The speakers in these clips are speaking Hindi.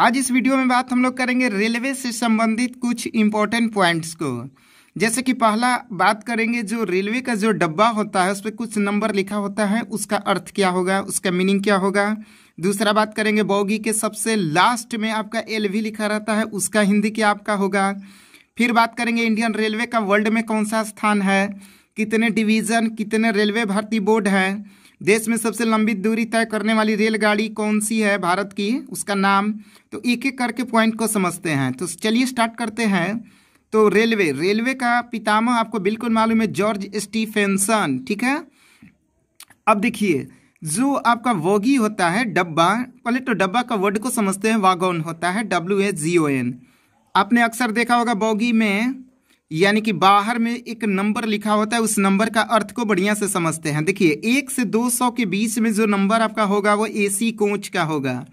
आज इस वीडियो में बात हम लोग करेंगे रेलवे से संबंधित कुछ इम्पोर्टेंट पॉइंट्स को जैसे कि पहला बात करेंगे जो रेलवे का जो डब्बा होता है उस पर कुछ नंबर लिखा होता है उसका अर्थ क्या होगा उसका मीनिंग क्या होगा दूसरा बात करेंगे बोगी के सबसे लास्ट में आपका एल भी लिखा रहता है उसका हिंदी क्या आपका होगा फिर बात करेंगे इंडियन रेलवे का वर्ल्ड में कौन सा स्थान है कितने डिवीज़न कितने रेलवे भर्ती बोर्ड हैं देश में सबसे लंबी दूरी तय करने वाली रेलगाड़ी कौन सी है भारत की उसका नाम तो एक एक करके पॉइंट को समझते हैं तो चलिए स्टार्ट करते हैं तो रेलवे रेलवे का पितामह आपको बिल्कुल मालूम है जॉर्ज स्टीफेंसन ठीक है अब देखिए जो आपका वोगी होता है डब्बा पहले तो डब्बा का वर्ड को समझते हैं वागोन होता है W H G O N आपने अक्सर देखा होगा बोगी में यानी कि बाहर में एक नंबर लिखा होता है उस नंबर का अर्थ को बढ़िया से समझते हैं देखिए एक से दो सौ के बीच में जो नंबर आपका होगा वो एसी कोच का होगा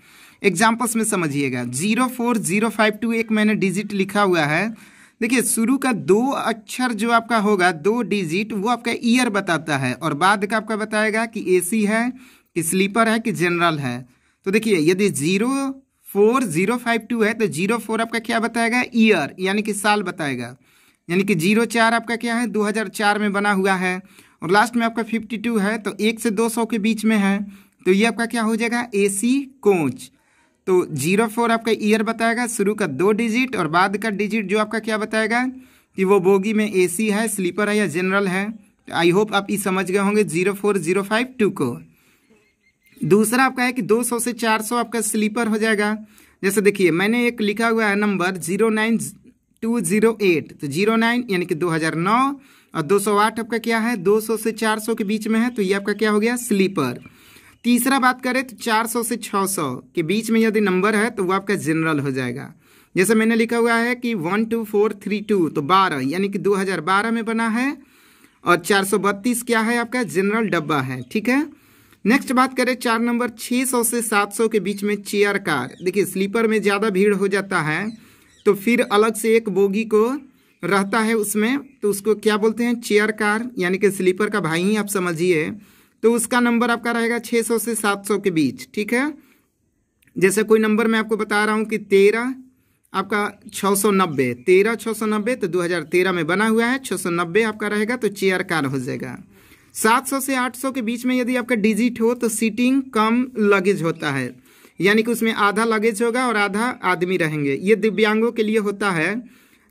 एग्जाम्पल्स में समझिएगा zero four zero five two एक मैंने डिजिट लिखा हुआ है देखिए शुरू का दो अक्षर जो आपका होगा दो डिजिट वो आपका ईयर बताता है और बाद का आपका बताएगा कि ए है कि स्लीपर है कि जनरल है तो देखिए यदि zero four zero five two है तो जीरो फोर आपका क्या बताएगा ईयर यानी कि साल बताएगा यानी कि जीरो चार आपका क्या है 2004 में बना हुआ है और लास्ट में आपका 52 है तो एक से 200 के बीच में है तो ये आपका क्या हो जाएगा ए सी कोच तो जीरो फोर आपका ईयर बताएगा शुरू का दो डिजिट और बाद का डिजिट जो आपका क्या बताएगा कि वो बोगी में ए सी है स्लीपर है या जनरल है तो आई होप आप ये समझ गए होंगे zero four zero five two को दूसरा आपका है कि 200 से 400 आपका स्लीपर हो जाएगा जैसे देखिए मैंने एक लिखा हुआ है number zero nine two zero eight तो जीरो नाइन यानी कि दो हजार नौ और दो सौ आठ आपका क्या है दो सौ से चार सौ के बीच में है तो ये आपका क्या हो गया स्लीपर तीसरा बात करें तो चार सौ से छः सौ के बीच में यदि नंबर है तो वो आपका जनरल हो जाएगा जैसे मैंने लिखा हुआ है कि one two four three two तो बारह यानी कि दो हजार बारह में बना है और चार सौ बत्तीस क्या है आपका जनरल डब्बा है ठीक है नेक्स्ट बात करें चार नंबर सौ से सौ के बीच में चेयर कार देखिए स्लीपर में ज़्यादा भीड़ हो जाता है तो फिर अलग से एक बोगी को रहता है उसमें तो उसको क्या बोलते हैं चेयर कार यानी कि स्लीपर का भाई ही आप समझिए तो उसका नंबर आपका रहेगा 600 से 700 के बीच ठीक है जैसे कोई नंबर मैं आपको बता रहा हूँ कि तेरह आपका 690 तेरह नब्बे तो 2013 में बना हुआ है 690 आपका रहेगा तो चेयर कार हो जाएगा 700 से 800 के बीच में यदि आपका डिजिट हो तो सीटिंग कम लगेज होता है यानी कि उसमें आधा लगेज होगा और आधा आदमी रहेंगे ये दिव्यांगों के लिए होता है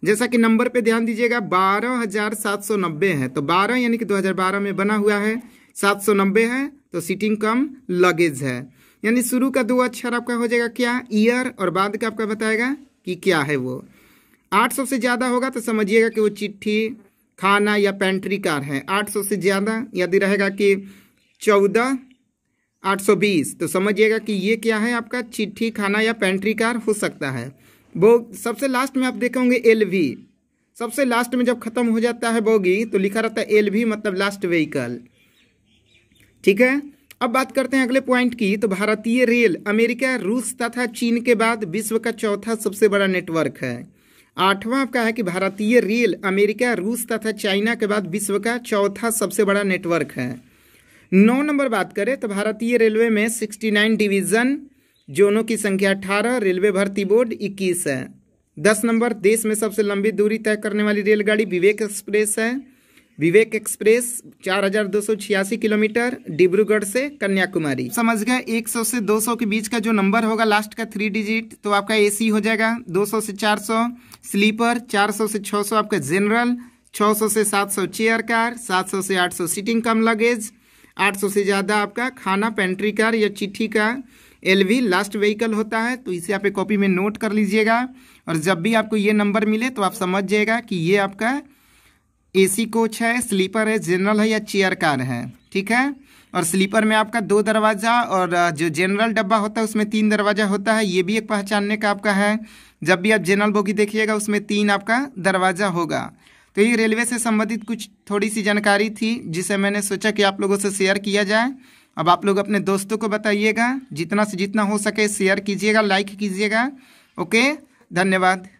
जैसा कि नंबर पे ध्यान दीजिएगा बारह हजार सात सौ नब्बे है तो बारह यानी कि दो हजार बारह में बना हुआ है सात सौ नब्बे है तो सीटिंग कम लगेज है यानी शुरू का दो अक्षर आपका हो जाएगा क्या ईयर और बाद का आपका बताएगा कि क्या है वो आठ सौ से ज़्यादा होगा तो समझिएगा कि वो चिट्ठी खाना या पेंट्री कार है आठ सौ से ज़्यादा यदि रहेगा कि चौदह 820 तो समझिएगा कि ये क्या है आपका चिट्ठी खाना या पेंट्री कार हो सकता है वो सबसे लास्ट में आप देखेंगे एल वी सबसे लास्ट में जब ख़त्म हो जाता है बोगी तो लिखा रहता है एल वी मतलब लास्ट व्हीकल ठीक है अब बात करते हैं अगले पॉइंट की तो भारतीय रेल अमेरिका रूस तथा चीन के बाद विश्व का चौथा सबसे बड़ा नेटवर्क है आठवां आपका है कि भारतीय रेल अमेरिका रूस तथा चाइना के बाद विश्व का चौथा सबसे बड़ा नेटवर्क है नौ नंबर बात करें तो भारतीय रेलवे में सिक्सटी नाइन डिवीज़न जोनों की संख्या अठारह रेलवे भर्ती बोर्ड इक्कीस है दस नंबर देश में सबसे लंबी दूरी तय करने वाली रेलगाड़ी विवेक एक्सप्रेस है विवेक एक्सप्रेस चार हजार दो सौ छियासी किलोमीटर डिब्रूगढ़ से कन्याकुमारी समझ गए एक सौ से दो सौ के बीच का जो नंबर होगा लास्ट का थ्री डिजिट तो आपका एसी हो जाएगा दो सौ से चार सौ स्लीपर चार सौ से छः सौ आपका जनरल 600 से 700 चेयर कार 700 से 800 सीटिंग कम लगेज 800 से ज़्यादा आपका खाना पेंट्री कार या चिट्ठी का एलवी लास्ट व्हीकल होता है तो इसे आप एक कॉपी में नोट कर लीजिएगा और जब भी आपको ये नंबर मिले तो आप समझ जाएगा कि ये आपका एसी कोच है स्लीपर है जनरल है या चेयर कार है ठीक है और स्लीपर में आपका दो दरवाज़ा और जो जनरल डब्बा होता है उसमें तीन दरवाज़ा होता है ये भी एक पहचानने का आपका है जब भी आप जनरल बोगी देखिएगा उसमें तीन आपका दरवाज़ा होगा तो ये रेलवे से संबंधित कुछ थोड़ी सी जानकारी थी जिसे मैंने सोचा कि आप लोगों से शेयर किया जाए अब आप लोग अपने दोस्तों को बताइएगा जितना से जितना हो सके शेयर कीजिएगा लाइक कीजिएगा ओके धन्यवाद